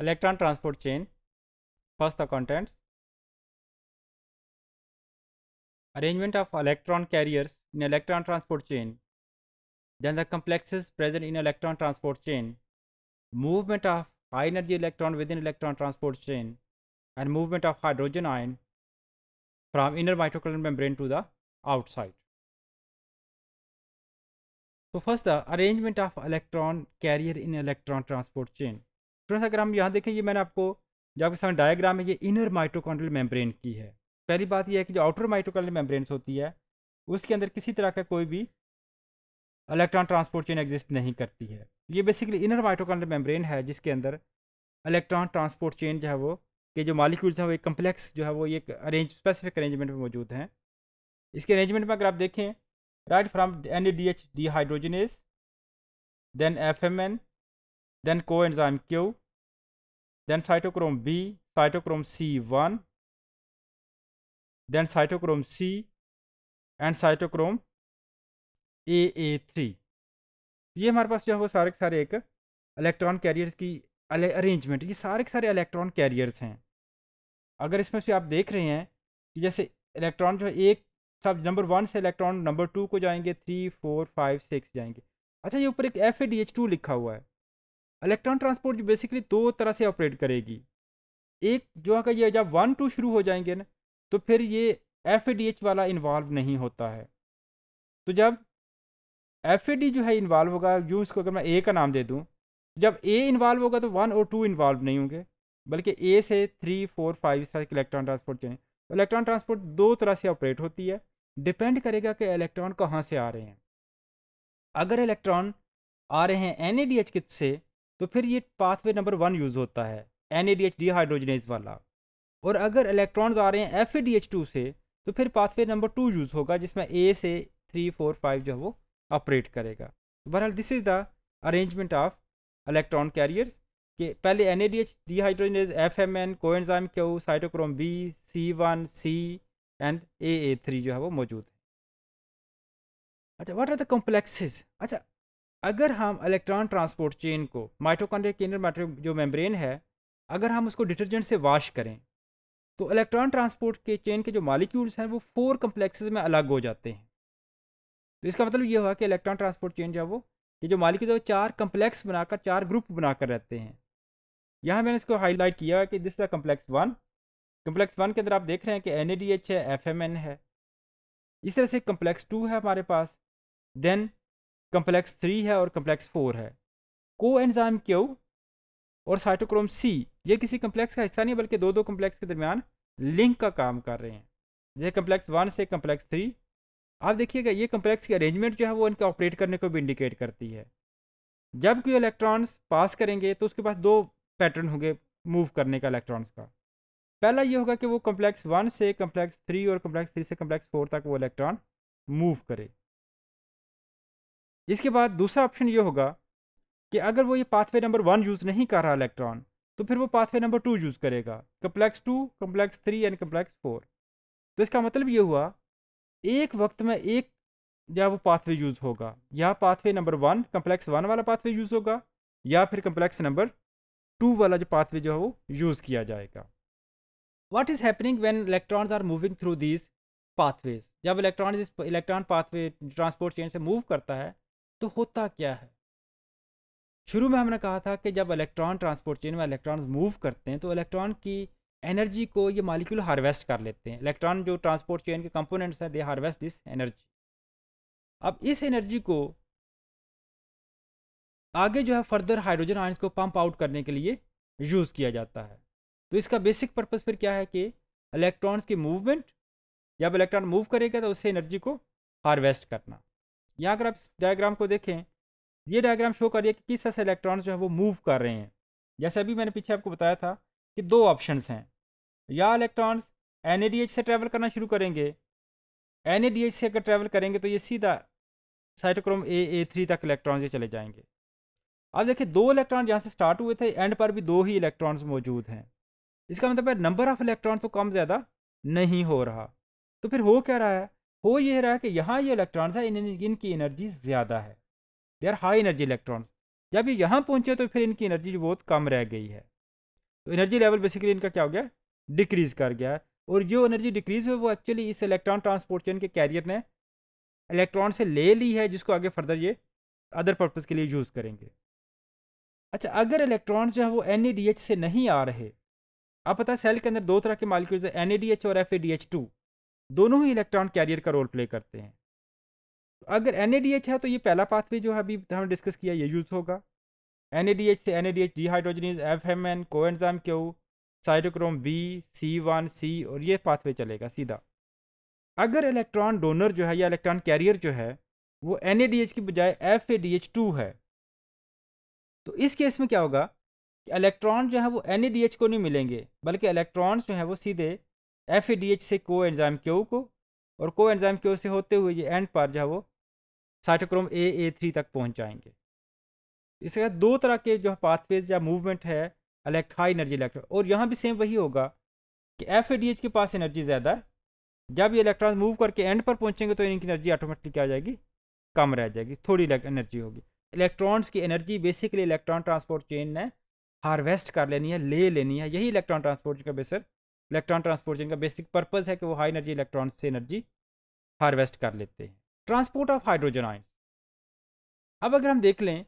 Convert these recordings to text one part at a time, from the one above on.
electron transport chain first the contents arrangement of electron carriers in electron transport chain then the complexes present in electron transport chain movement of high energy electron within electron transport chain and movement of hydrogen ion from inner mitochondrial membrane to the outside so first the arrangement of electron carrier in electron transport chain थोड़ा सा अगर हम यहाँ देखें ये मैंने आपको जो आपके सामने डायग्राम है ये इनर माइट्रोकॉन्ड्रियल मेम्ब्रेन की है पहली बात यह है कि जो आउटर माइट्रोकॉन्ड्रियल मेम्ब्रेन्स होती है उसके अंदर किसी तरह का कोई भी इलेक्ट्रॉन ट्रांसपोर्ट चेन एग्जिस्ट नहीं करती है ये बेसिकली इनर माइट्रोकॉन्ड्रियल मेम्ब्रेन है जिसके अंदर इलेक्ट्रॉन ट्रांसपोर्ट चेन जो है वो के जो मालिक्यूल्स हैं वो एक कम्प्लेक्स जो है वो एक अरेंज स्पेसिफिक अरेंजमेंट में मौजूद हैं इसके अरेंजमेंट में अगर आप देखें right from N D H dehydrogenase then F M N then coenzyme Q, then cytochrome B, cytochrome C1, then cytochrome C and cytochrome AA3. ये हमारे पास जो है वो सारे के सारे एक इलेक्ट्रॉन कैरियर्स की अरेंजमेंट ये सारे के सारे इलेक्ट्रॉन कैरियर्स हैं अगर इसमें से आप देख रहे हैं कि जैसे इलेक्ट्रॉन जो है एक सब नंबर वन से इलेक्ट्रॉन नंबर टू को जाएंगे थ्री फोर फाइव सिक्स जाएंगे अच्छा ये ऊपर एक F A D H two लिखा हुआ है इलेक्ट्रॉन ट्रांसपोर्ट बेसिकली दो तरह से ऑपरेट करेगी एक जो है ये जब वन टू शुरू हो जाएंगे ना तो फिर ये एफ वाला इन्वॉल्व नहीं होता है तो जब एफ जो है इन्वॉल्व होगा यूँ इसको अगर मैं ए का नाम दे दूँ जब ए इन्वॉल्व होगा तो वन और टू इन्वॉल्व नहीं होंगे बल्कि ए से थ्री फोर फाइव इस तरह के इलेक्ट्रॉन ट्रांसपोर्ट चाहिए तो इलेक्ट्रॉन ट्रांसपोर्ट दो तरह से ऑपरेट होती है डिपेंड करेगा कि इलेक्ट्रॉन कहाँ से आ रहे हैं अगर इलेक्ट्रॉन आ रहे हैं एन के से तो फिर ये पाथवे नंबर वन यूज़ होता है N A D H dehydrogenase वाला और अगर इलेक्ट्रॉन्स आ रहे हैं F A D H two से तो फिर पाथवे नंबर टू यूज़ होगा जिसमें ए से थ्री फोर फाइव जो है वो ऑपरेट करेगा तो बहरहाल this is the arrangement of electron carriers के पहले N A D H dehydrogenase F M N coenzyme Q cytochrome B C one C and A A three जो है वो मौजूद है अच्छा व्हाट आर द कॉम्प्लेक्सेस अच्छा अगर हम इलेक्ट्रॉन ट्रांसपोर्ट चेन को माइटोकॉन्ड्रिया के जो मेम्ब्रेन है अगर हम उसको डिटर्जेंट से वाश करें तो इलेक्ट्रॉन ट्रांसपोर्ट के चेन के जो मालिक्यूल्स हैं वो फोर कम्प्लेक्सेज में अलग हो जाते हैं तो इसका मतलब ये हुआ कि इलेक्ट्रॉन ट्रांसपोर्ट चेन जो है वो ये जो मालिक्यूल है वो चार कम्प्लेक्स बनाकर चार ग्रुप बनाकर रहते हैं यहाँ मैंने इसको हाईलाइट किया है कि this is the complex one complex one के अंदर आप देख रहे हैं कि एन है एफ है इस तरह से कम्प्लेक्स टू है हमारे पास देन कम्प्लेक्स थ्री है और कम्प्लेक्स फोर है को एनजाम क्यू और साइटोक्रोम सी ये किसी कम्प्लेक्स का हिस्सा नहीं बल्कि दो दो कम्प्लेक्स के दरमियान लिंक का काम कर रहे हैं जैसे कम्प्लेक्स वन से कम्प्लेक्स थ्री आप देखिएगा ये कम्प्लेक्स की अरेंजमेंट जो है वो इनके ऑपरेट करने को भी इंडिकेट करती है जब कोई इलेक्ट्रॉन्स पास करेंगे तो उसके पास दो पैटर्न होंगे मूव करने का इलेक्ट्रॉन्स का पहला ये होगा कि वो कम्प्लेक्स वन से कम्प्लेक्स थ्री और कम्प्लेक्स थ्री से कम्प्लेक्स फोर तक वो इलेक्ट्रॉन मूव करे इसके बाद दूसरा ऑप्शन ये होगा कि अगर वो ये पाथवे नंबर वन यूज़ नहीं कर रहा इलेक्ट्रॉन तो फिर वो पाथवे नंबर टू यूज़ करेगा complex two complex three and complex four तो इसका मतलब ये हुआ एक वक्त में एक या वो पाथवे यूज़ होगा या pathway number one complex one वाला पाथवे यूज़ होगा या फिर कम्प्लेक्स नंबर टू वाला जो पाथवे जो है वो यूज़ किया जाएगा what is happening when electrons are moving through these pathways जब इलेक्ट्रॉन इस इलेक्ट्रॉन पाथवे ट्रांसपोर्ट चेन से मूव करता है तो होता क्या है शुरू में हमने कहा था कि जब इलेक्ट्रॉन ट्रांसपोर्ट चेन में इलेक्ट्रॉन मूव करते हैं तो इलेक्ट्रॉन की एनर्जी को ये मालिक्यूल हार्वेस्ट कर लेते हैं इलेक्ट्रॉन जो ट्रांसपोर्ट चेन के कंपोनेंट्स हैं दे हार्वेस्ट दिस एनर्जी अब इस एनर्जी को आगे जो है फर्दर हाइड्रोजन आयंस को पंप आउट करने के लिए यूज़ किया जाता है तो इसका बेसिक पर्पज़ फिर क्या है कि इलेक्ट्रॉन्स की मूवमेंट जब इलेक्ट्रॉन मूव करेगा तो उससे एनर्जी को हार्वेस्ट करना यहाँ अगर आप इस डायग्राम को देखें ये डायग्राम शो कर रही है कि किस तरह से इलेक्ट्रॉन्स जो है वो मूव कर रहे हैं जैसे अभी मैंने पीछे आपको बताया था कि दो ऑप्शंस हैं या इलेक्ट्रॉन्स एन से ट्रैवल करना शुरू करेंगे एन से अगर ट्रैवल करेंगे तो ये सीधा साइटोक्रोम ए ए थ्री तक इलेक्ट्रॉन्स ये चले जाएंगे अब देखिए दो इलेक्ट्रॉन जहाँ से स्टार्ट हुए थे एंड पर भी दो ही इलेक्ट्रॉन्स मौजूद हैं इसका मतलब है नंबर ऑफ इलेक्ट्रॉन तो कम ज़्यादा नहीं हो रहा तो फिर हो क्या रहा है हो यह रहा है कि यहाँ ये इलेक्ट्रॉन्स हैं इन, इनकी एनर्जी ज़्यादा है they are high energy electron जब ये यहाँ पहुँचे तो फिर इनकी एनर्जी बहुत कम रह गई है तो एनर्जी लेवल बेसिकली इनका क्या हो गया डिक्रीज़ कर गया है और जो एनर्जी डिक्रीज़ हुई वो एक्चुअली इस इलेक्ट्रॉन चेन के कैरियर ने इलेक्ट्रॉन से ले ली है जिसको आगे फर्दर ये अदर पर्पज़ के लिए यूज़ करेंगे अच्छा अगर इलेक्ट्रॉन्स जो है वो एन e से नहीं आ रहे आप पता है सेल के अंदर दो तरह के मालिक्यूल्स हैं एन e और F A D H two दोनों ही इलेक्ट्रॉन कैरियर का रोल प्ले करते हैं तो अगर एन है तो ये पहला पाथवे जो है अभी हमने डिस्कस किया ये यूज़ होगा एन से N A D H dehydrogenase F M N enzyme Q cytochrome B C one C और ये पाथवे चलेगा सीधा अगर इलेक्ट्रॉन डोनर जो है या इलेक्ट्रॉन कैरियर जो है वो एन की बजाय एफ है तो इस केस में क्या होगा कि इलेक्ट्रॉन जो है वो एन को नहीं मिलेंगे बल्कि इलेक्ट्रॉन्स जो है वो सीधे एफ से को एंजाइम क्यू को और को एंजाइम क्यू से होते हुए ये एंड पर जो है वो साइटोक्रोम ए ए थ्री तक पहुँच जाएंगे इसके बाद दो तरह के जो पाथवेज या मूवमेंट है अलेक्ट हाई एनर्जी इलेक्ट्रॉन और यहाँ भी सेम वही होगा कि एफ के पास एनर्जी ज़्यादा है जब ये इलेक्ट्रॉन मूव करके एंड पर पहुँचेंगे तो इनकी एनर्जी ऑटोमेटिकली क्या हो जाएगी कम रह जाएगी थोड़ी एनर्जी होगी इलेक्ट्रॉन्स की energy basically electron transport chain ने हार्वेस्ट कर लेनी है ले लेनी है यही इलेक्ट्रॉन ट्रांसपोर्ट का बेसर इलेक्ट्रॉन ट्रांसपोर्ट चेन का बेसिक पर्पज़ है कि वो हाई एनर्जी इलेक्ट्रॉन से एनर्जी हार्वेस्ट कर लेते हैं ट्रांसपोर्ट ऑफ हाइड्रोजन आइंस अब अगर हम देख लें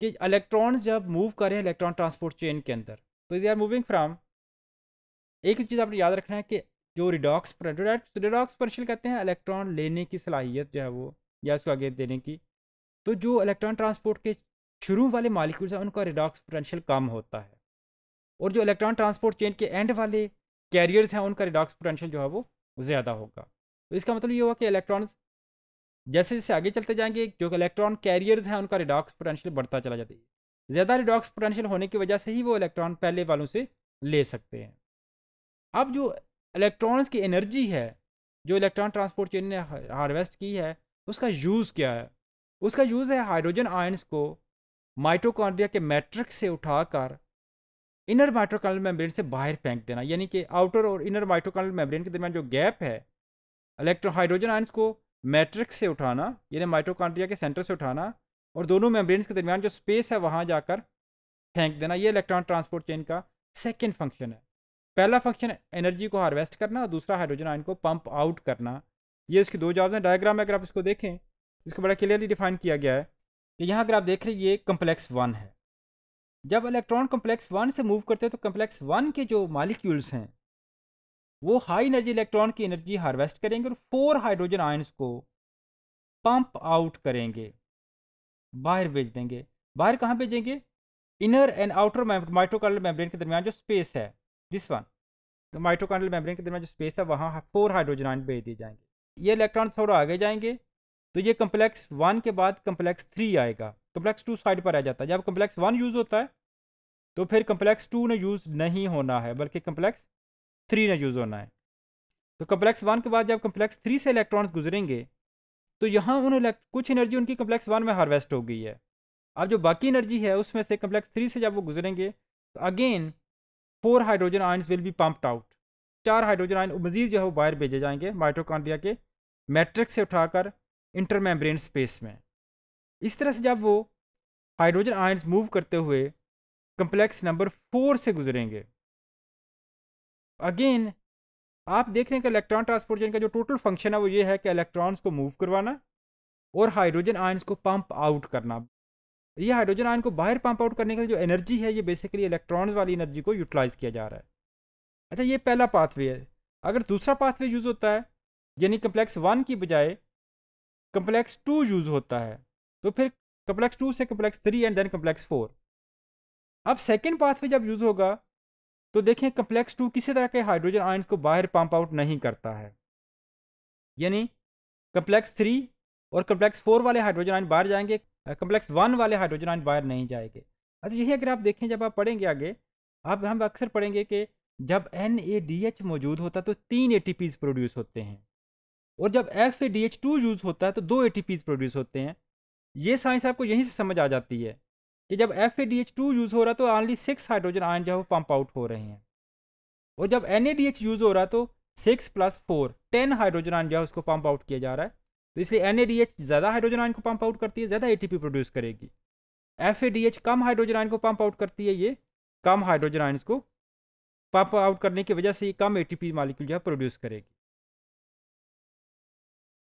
कि इलेक्ट्रॉन जब मूव करें इलेक्ट्रॉन ट्रांसपोर्ट चेन के अंदर तो दे आर मूविंग फ्राम एक चीज़ आपने याद रखना है कि जो रिडॉक्स रिडॉक्स पोटेंशियल कहते हैं इलेक्ट्रॉन लेने की सलाहियत जो है वो या उसको आगे देने की तो जो इलेक्ट्रॉन ट्रांसपोर्ट के शुरू वाले मालिक्यूल्स हैं उनका रिडॉक्स पोटेंशियल कम होता है और जो इलेक्ट्रॉन ट्रांसपोर्ट चेन के एंड वाले कैरियर्स हैं उनका रिडॉक्स पोटेंशियल जो है वो ज़्यादा होगा तो इसका मतलब ये हुआ कि इलेक्ट्रॉन्स जैसे जैसे आगे चलते जाएंगे जो इलेक्ट्रॉन कैरियर्स हैं उनका रिडॉक्स पोटेंशियल बढ़ता चला जाता है ज़्यादा रिडॉक्स पोटेंशियल होने की वजह से ही वो इलेक्ट्रॉन पहले वालों से ले सकते हैं अब जो इलेक्ट्रॉन्स की एनर्जी है जो इलेक्ट्रॉन ट्रांसपोर्ट चेन ने हार्वेस्ट की है उसका यूज़ क्या है उसका यूज़ है हाइड्रोजन आयन्स को माइटोकॉन्ड्रिया के मैट्रिक्स से उठाकर इनर माइट्रोकानल मेम्ब्रेन से बाहर फेंक देना यानी कि आउटर और इनर माइट्रोकानल मेम्ब्रेन के दरमियान जो गैप है इलेक्ट्रोहाइड्रोजन आयंस को मैट्रिक्स से उठाना यानी माइट्रोकॉन्ड्रिया के सेंटर से उठाना और दोनों मेम्ब्रेन्स के दरमियान जो स्पेस है वहाँ जाकर फेंक देना ये इलेक्ट्रॉन ट्रांसपोर्ट चेन का सेकेंड फंक्शन है पहला फंक्शन एनर्जी को हार्वेस्ट करना और दूसरा हाइड्रोजन आयन को पंप आउट करना ये इसके दो जॉब्स हैं डायग्राम में अगर आप इसको देखें इसको बड़ा क्लियरली डिफाइन किया गया है कि यहाँ अगर आप देख रहे हैं ये कम्प्लेक्स वन है जब इलेक्ट्रॉन कम्प्लेक्स वन से मूव करते हैं तो कम्प्लेक्स वन के जो मालिक्यूल्स हैं वो हाई एनर्जी इलेक्ट्रॉन की एनर्जी हार्वेस्ट करेंगे और फोर हाइड्रोजन आयंस को पंप आउट करेंगे बाहर भेज देंगे बाहर कहाँ भेजेंगे inner and outer mitochondrial membrane के दरमियान जो स्पेस है दिस वन माइट्रोकार्डल मेम्ब्रेन के दरमियान जो स्पेस है वहाँ फोर हाइड्रोजन आयन भेज दिए जाएंगे ये इलेक्ट्रॉन थोड़ा आगे जाएंगे तो ये कम्प्लेक्स वन के बाद कम्प्लेक्स थ्री आएगा कम्प्लेक्स टू साइड पर आ जाता है जब कम्प्लेक्स वन यूज़ होता है तो फिर कम्प्लेक्स टू ने यूज़ नहीं होना है बल्कि कम्प्लेक्स थ्री ने यूज़ होना है तो कम्प्लेक्स वन के बाद जब कम्प्लेक्स थ्री से इलेक्ट्रॉन्स गुजरेंगे तो यहाँ उन कुछ एनर्जी उनकी कम्प्लेक्स वन में हार्वेस्ट हो गई है अब जो बाकी एनर्जी है उसमें से कम्प्लेक्स थ्री से जब वो गुजरेंगे तो again four hydrogen ions will be pumped out चार हाइड्रोजन आयन मजीद जो है वो बाहर भेजे जाएंगे माइट्रोकॉन्ड्रिया के मैट्रिक्स से उठाकर इंटरमेम्ब्रेन स्पेस में इस तरह से जब वो हाइड्रोजन आयंस मूव करते हुए कंप्लेक्स नंबर फोर से गुजरेंगे अगेन आप देख रहे हैं कि इलेक्ट्रॉन ट्रांसपोर्टेशन का जो टोटल फंक्शन है वो ये है कि इलेक्ट्रॉन्स को मूव करवाना और हाइड्रोजन आयंस को पंप आउट करना ये हाइड्रोजन आयन को बाहर पंप आउट करने के लिए जो एनर्जी है ये बेसिकली इलेक्ट्रॉन्स वाली एनर्जी को यूटिलाइज किया जा रहा है अच्छा ये पहला पाथवे है अगर दूसरा पाथवे यूज़ होता है यानी कम्प्लेक्स वन की बजाय कम्प्लेक्स टू यूज होता है तो फिर कम्प्लेक्स टू से complex three and then complex four अब सेकेंड पाथवे जब यूज होगा तो देखें कम्प्लेक्स टू किसी तरह के हाइड्रोजन आयन को बाहर पंप आउट नहीं करता है यानी कम्प्लेक्स थ्री और कम्प्लेक्स फोर वाले हाइड्रोजन आयन बाहर जाएंगे कम्प्लेक्स वन वाले हाइड्रोजन आयन बाहर नहीं जाएंगे अच्छा यही अगर आप देखें जब आप पढ़ेंगे आगे आप हम अक्सर पढ़ेंगे कि जब एन मौजूद होता तो तीन ए प्रोड्यूस होते हैं और जब F A D H two use होता है तो दो ए टी पीज प्रोड्यूस होते हैं ये साइंस आपको यहीं से समझ आ जाती है कि जब F A D H two use हो रहा है तो ऑनली सिक्स हाइड्रोजन आयन जो है वो पंप आउट हो रहे हैं और जब N A D H use हो रहा तो six plus four ten hydrogen ion जो है उसको पंप आउट किया जा रहा है तो इसलिए एन ए डी एच ज़्यादा हाइड्रोजन आयन को पंप आउट करती है ज़्यादा ए टी पी प्रोड्यूस करेगी एफ ए डी एच कम हाइड्रोजन आयन को पंप आउट करती है ये कम हाइड्रोजन आयन को पंप आउट करने की वजह से ये कम ए टी पी मालिक्यूल जो है प्रोड्यूस करेगी